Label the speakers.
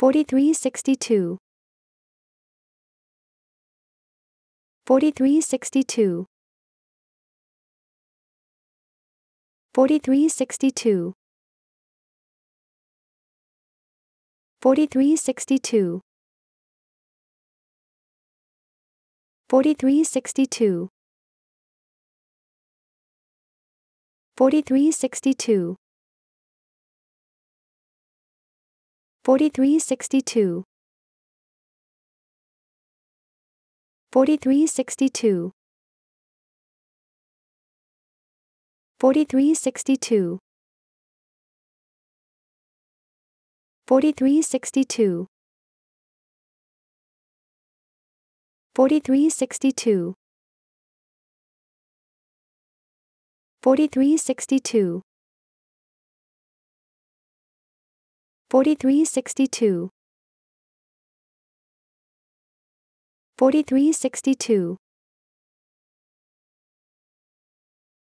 Speaker 1: 4362 4362 4362 4362 4362 4362 4362 4362 4362 4362 4362 4362 4362 4362